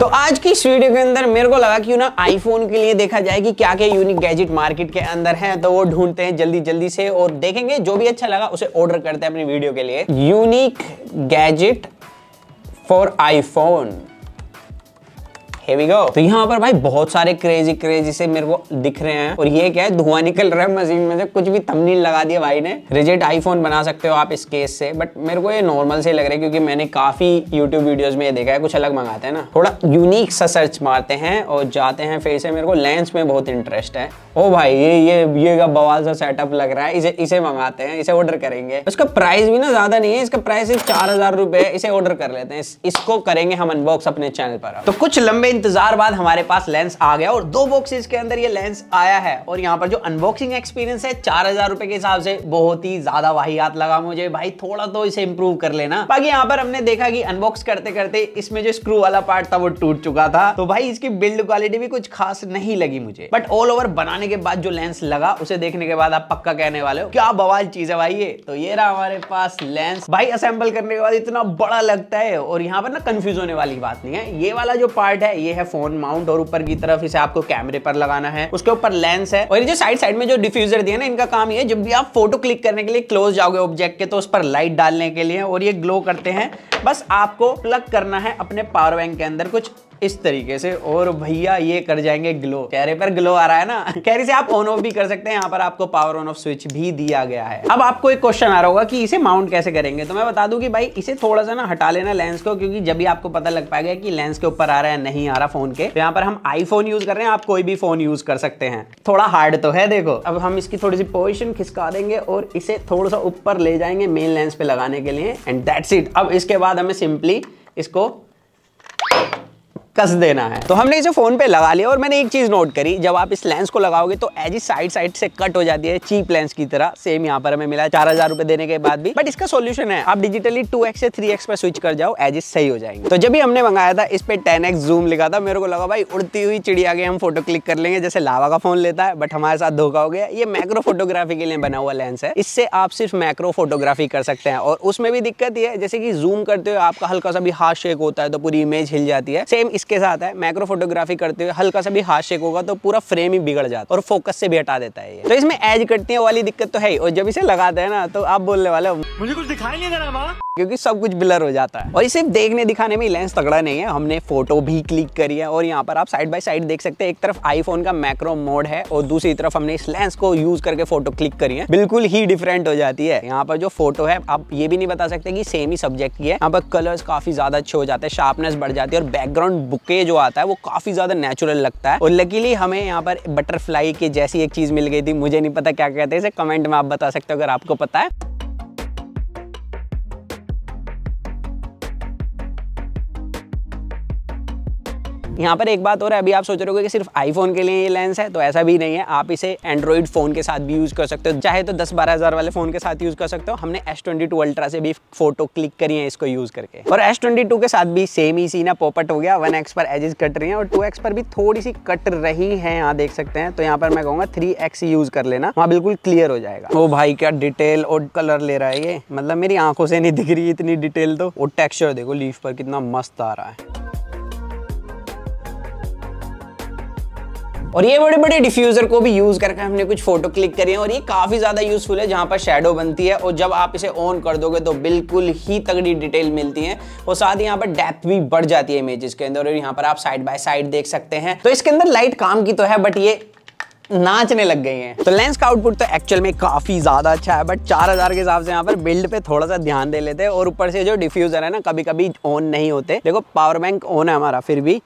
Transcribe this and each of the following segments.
तो आज की इस वीडियो के अंदर मेरे को लगा कि ना आईफोन के लिए देखा जाए कि क्या क्या यूनिक गैजेट मार्केट के अंदर है तो वो ढूंढते हैं जल्दी जल्दी से और देखेंगे जो भी अच्छा लगा उसे ऑर्डर करते हैं अपनी वीडियो के लिए यूनिक गैजेट फॉर आईफोन तो यहाँ पर भाई बहुत सारे क्रेजी क्रेजी से मेरे को दिख रहे हैं और ये क्या है धुआं निकल रहा है मशीन में से कुछ भी तमनील लगा दिया भाई ने रिजेट आईफोन बना सकते हो आप इस केस से बट मेरे को ये नॉर्मल से लग रहा है क्योंकि मैंने काफी यूट्यूब वीडियो में ये देखा है कुछ अलग मंगाते हैं ना थोड़ा यूनिक सा सर्च मारते हैं और जाते हैं फिर से मेरे को लेंस में बहुत इंटरेस्ट है ओ भाई ये ये ये का बवाल सा सेटअप लग रहा है इसे इसे मंगाते हैं इसे ऑर्डर करेंगे इसका प्राइस भी ना ज्यादा नहीं है इसका प्राइस सिर्फ चार हजार रुपए इसे ऑर्डर कर लेते हैं इसको करेंगे हम अनबॉक्स अपने चैनल पर तो कुछ लंबे इंतजार बाद हमारे पास लेंस आ गया और दो बॉक्सेस के अंदर ये लेंस आया है और यहाँ पर जो अनबॉक्सिंग एक्सपीरियंस है चार हजार रुपए के हिसाब से बहुत ही ज्यादा वाहियात लगा मुझे भाई थोड़ा तो इसे इम्प्रूव कर लेना बाकी यहाँ पर हमने देखा कि अनबॉक्स करते करते इसमें जो स्क्रू वाला पार्ट था वो टूट चुका था तो भाई इसकी बिल्ड क्वालिटी भी कुछ खास नहीं लगी मुझे बट ऑल ओवर बनाने के बाद जो लेंस लगा उसे देखने के बाद आप पक्का कहने वाले हो क्या बवाल चीज है भाई ये तो ये रहा हमारे पास लेंस भाई असेंबल करने के बाद इतना बड़ा लगता है और यहाँ पर ना कंफ्यूज होने वाली बात नहीं है ये वाला जो पार्ट है ये है फोन माउंट और ऊपर की तरफ इसे आपको कैमरे पर लगाना है उसके ऊपर लेंस है और ये जो साइड साइड में जो डिफ्यूजर दिया ना इनका काम ये जब भी आप फोटो क्लिक करने के लिए क्लोज जाओगे ऑब्जेक्ट के तो उस पर लाइट डालने के लिए और ये ग्लो करते हैं बस आपको प्लग करना है अपने पावर बैंक के अंदर कुछ इस तरीके से और भैया ये कर जाएंगे ग्लो कैरे पर ग्लो आ रहा है ना कैरे से आप ऑन ऑफ भी कर सकते हैं यहाँ पर आपको पावर ऑन ऑफ स्विच भी दिया गया है अब आपको एक क्वेश्चन आ रहा होगा कि इसे माउंट कैसे करेंगे तो मैं बता दूं कि भाई इसे थोड़ा सा ना हटा लेना लेंस को क्योंकि जब भी आपको पता लग पाएगा कि लेंस के ऊपर आ रहा है नहीं आ रहा फोन के तो यहाँ पर हम आईफोन यूज कर रहे हैं आप कोई भी फोन यूज कर सकते हैं थोड़ा हार्ड तो है देखो अब हम इसकी थोड़ी सी पोजिशन खिसका देंगे और इसे थोड़ा सा ऊपर ले जाएंगे मेन लेंस पे लगाने के लिए एंड दैट्स इट अब इसके बाद हमें सिंपली इसको कस देना है तो हमने इसे फोन पे लगा लिया और मैंने एक चीज नोट करी जब आप इस लेंस को लगाओगे तो एज साइड साइड से कट हो जाती है चीप लेंस की तरह सेम यहाँ पर हमें मिला चार हजार रुपए देने के बाद भी बट इसका सोल्यूशन है आप डिजिटली टू से थ्री एक्स पर स्विच कर जाओ एज सही हो जाएंगे तो जब भी हमने मंगाया था इस पे टेन एक्स जूम लिखा था मेरे को लगा भाई उड़ती हुई चिड़िया के हम फोटो क्लिक कर लेंगे जैसे लावा का फोन लेता है बट हमारे साथ धोखा हो गया ये मैक्रो फोटोग्राफी के लिए बना हुआ लेंस है इससे आप सिर्फ मैक्रो फोटोग्राफी कर सकते हैं और उसमें भी दिक्कत यह है जैसे कि जूम करते हुए आपका हल्का सा भी हाथ शेक होता है तो पूरी इमेज हिल जाती है सेम इस इसके साथ है माइक्रो फोटोग्राफी करते हुए हल्का सा भी हाथ शेक होगा तो पूरा फ्रेम ही बिगड़ जाता है और फोकस से भी हटा देता है ये तो इसमें एज कटने वाली दिक्कत तो है और जब इसे लगाते हैं ना तो आप बोलने वाले मुझे कुछ दिखाई नहीं दे रहा क्योंकि सब कुछ ब्लर हो जाता है और ये सिर्फ देखने दिखाने में लेंस तगड़ा नहीं है हमने फोटो भी क्लिक करी है और यहाँ पर आप साइड बाय साइड देख सकते हैं एक तरफ आईफोन का मैक्रो मोड है और दूसरी तरफ हमने इस लेंस को यूज करके फोटो क्लिक करी है बिल्कुल ही डिफरेंट हो जाती है यहाँ पर जो फोटो है आप ये भी नहीं बता सकते की सेम ही सब्जेक्ट की है यहाँ पर कलर काफी ज्यादा अच्छे हो जाते हैं शार्पनेस बढ़ जाती है और बैकग्राउंड बुके जो आता है वो काफी ज्यादा नेचुरल लगता है और लकीली हमें यहाँ पर बटरफ्लाई की जैसी एक चीज मिल गई थी मुझे नहीं पता क्या कहते हैं कमेंट में आप बता सकते हो अगर आपको पता है यहाँ पर एक बात और है अभी आप सोच रहे हो कि सिर्फ आईफोन के लिए ये लेंस है तो ऐसा भी नहीं है आप इसे एंड्रॉइड फोन के साथ भी यूज़ कर सकते हो चाहे तो दस बारह हज़ार वाले फोन के साथ यूज़ कर सकते हो हमने एस ट्वेंटी टू अल्ट्रा से भी फोटो क्लिक करी है इसको यूज़ करके और एस ट्वेंटी टू के साथ भी सेम ही सीना पॉपट हो गया वन एक्स पर एजेस कट रही है और टू एक्स पर भी थोड़ी सी कट रही है यहाँ देख सकते हैं तो यहाँ पर मैं कहूँगा थ्री एक्स यूज़ कर लेना वहाँ बिल्कुल क्लियर हो जाएगा वो भाई क्या डिटेल और कलर ले रहा है ये मतलब मेरी आंखों से नहीं दिख रही इतनी डिटेल तो वो टेक्सचर देखो लीफ पर कितना मस्त आ रहा है और ये बड़े बड़े डिफ्यूजर को भी यूज करके हमने कुछ फोटो क्लिक करी है और ये काफी ज्यादा यूजफुल है जहां पर शेडो बनती है और जब आप इसे ऑन कर दोगे तो बिल्कुल ही तगड़ी डिटेल मिलती है और साथ ही यहाँ पर डेप्थ भी बढ़ जाती है इमेजेस के अंदर और यहाँ पर आप साइड बाय साइड देख सकते हैं तो इसके अंदर लाइट काम की तो है बट ये नाचने लग गई हैं तो लेंस का आउटपुट तो एक्चुअल में काफी ज्यादा अच्छा है बट 4000 के हिसाब से यहाँ पर बिल्ड पे थोड़ा सा ध्यान दे लेते हैं और ऊपर से जो डिफ्यूजर है ना कभी कभी ऑन नहीं होते देखो पावर बैंक ऑन है हमारा फिर भी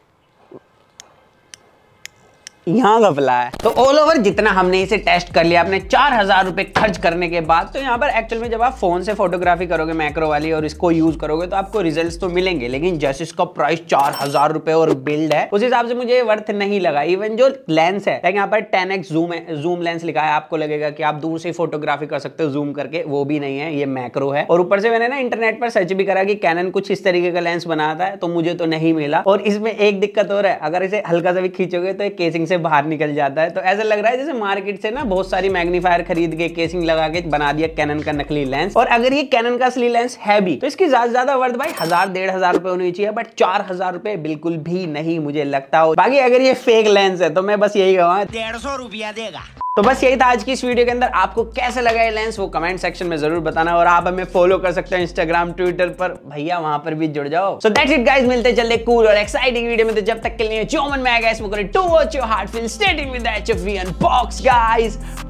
यहाँ गफला है तो ऑल ओवर जितना हमने इसे टेस्ट कर लिया आपने चार हजार रुपए खर्च करने के बाद तो यहाँ पर एक्चुअल में जब आप फोन से फोटोग्राफी करोगे मैक्रो वाली और इसको यूज करोगे तो आपको रिजल्ट तो मिलेंगे लेकिन जैसे इसका प्राइस चार हजार रुपए और बिल्ड है उस हिसाब से मुझे वर्थ नहीं लगा इवन जो लेंस है यहाँ पर टेन एक्स जूम है जूम लेंस लिखा है आपको लगेगा कि आप दूर से फोटोग्राफी कर सकते हो जूम करके वो भी नहीं है ये मैक्रो है और ऊपर से मैंने ना इंटरनेट पर सर्च भी करा कि कैनन कुछ इस तरीके का लेंस बनाता है तो मुझे तो नहीं मिला और इसमें एक दिक्कत और है अगर इसे हल्का सा भी खींचोगे तो एक केसिंग से बाहर निकल जाता है तो ऐसा लग रहा है जैसे मार्केट से ना बहुत सारी मैग्नीफायर खरीद के केसिंग लगा के बना दिया कैनन का नकली लेंस और अगर ये कैनन का असली लेंस है भी तो इसकी ज्यादा ज्यादा वर्थ भाई हजार डेढ़ हजार रुपए होनी चाहिए बट चार हजार रुपए बिल्कुल भी नहीं मुझे लगता हो बाकी अगर ये फेक लेंस है तो मैं बस यही कहूँगा डेढ़ सौ रुपया देगा तो बस यही था आज की इस वीडियो के अंदर आपको कैसे लगा ये लेंस वो कमेंट सेक्शन में जरूर बताना और आप हमें फॉलो कर सकते हैं इंस्टाग्राम ट्विटर पर भैया वहां पर भी जुड़ जाओ सो दैट्स इट गाइस मिलते जल्दी कूल और एक्साइटिंग वीडियो में तो जब तक के लिए जो मन में आएगा इसमें to watch your heart feel stating with unbox guys